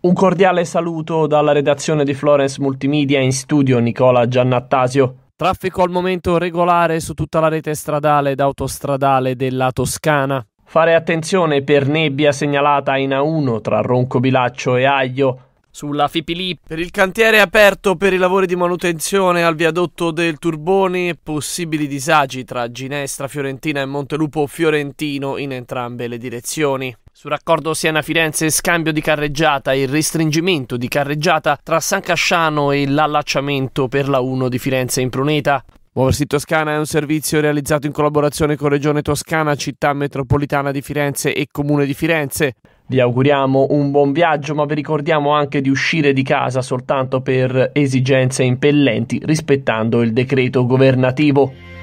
Un cordiale saluto dalla redazione di Florence Multimedia in studio Nicola Giannattasio. Traffico al momento regolare su tutta la rete stradale ed autostradale della Toscana. Fare attenzione per nebbia segnalata in A1 tra Roncobilaccio e Aglio. Sulla Fipili per il cantiere aperto per i lavori di manutenzione al viadotto del Turboni possibili disagi tra Ginestra Fiorentina e Montelupo Fiorentino in entrambe le direzioni. Sul raccordo Siena-Firenze, scambio di carreggiata e restringimento di carreggiata tra San Casciano e l'allacciamento per la 1 di Firenze in Pruneta. Muoversi Toscana è un servizio realizzato in collaborazione con Regione Toscana, Città Metropolitana di Firenze e Comune di Firenze. Vi auguriamo un buon viaggio, ma vi ricordiamo anche di uscire di casa soltanto per esigenze impellenti, rispettando il decreto governativo.